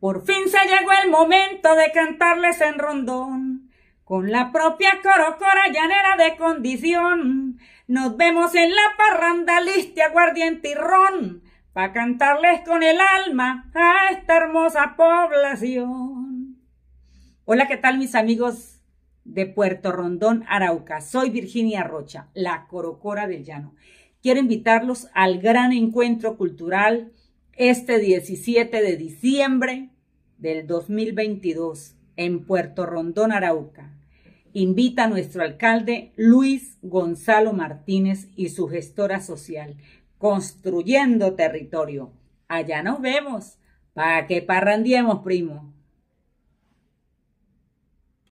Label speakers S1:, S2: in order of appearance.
S1: Por fin se llegó el momento de cantarles en rondón, con la propia corocora llanera de condición. Nos vemos en la parranda listia, aguardiente y ron, pa' cantarles con el alma a esta hermosa población. Hola, ¿qué tal mis amigos de Puerto Rondón, Arauca? Soy Virginia Rocha, la corocora del llano. Quiero invitarlos al gran encuentro cultural este 17 de diciembre del 2022 en Puerto Rondón, Arauca. Invita a nuestro alcalde Luis Gonzalo Martínez y su gestora social, Construyendo Territorio. Allá nos vemos, para que parrandiemos, primo.